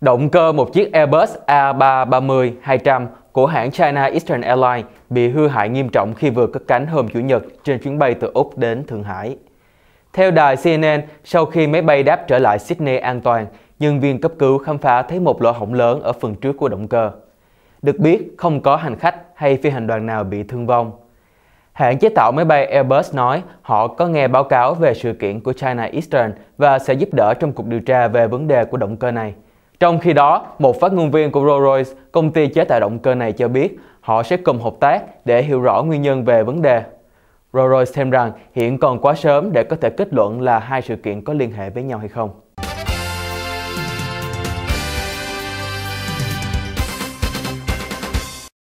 Động cơ một chiếc Airbus A330-200 của hãng China Eastern Airlines bị hư hại nghiêm trọng khi vừa cất cánh hôm Chủ nhật trên chuyến bay từ Úc đến Thượng Hải. Theo đài CNN, sau khi máy bay đáp trở lại Sydney an toàn, nhân viên cấp cứu khám phá thấy một lỗ hổng lớn ở phần trước của động cơ. Được biết, không có hành khách hay phi hành đoàn nào bị thương vong. Hãng chế tạo máy bay Airbus nói họ có nghe báo cáo về sự kiện của China Eastern và sẽ giúp đỡ trong cuộc điều tra về vấn đề của động cơ này. Trong khi đó, một phát ngôn viên của Rolls-Royce, công ty chế tạo động cơ này cho biết họ sẽ cùng hợp tác để hiểu rõ nguyên nhân về vấn đề. Rolls-Royce thêm rằng hiện còn quá sớm để có thể kết luận là hai sự kiện có liên hệ với nhau hay không.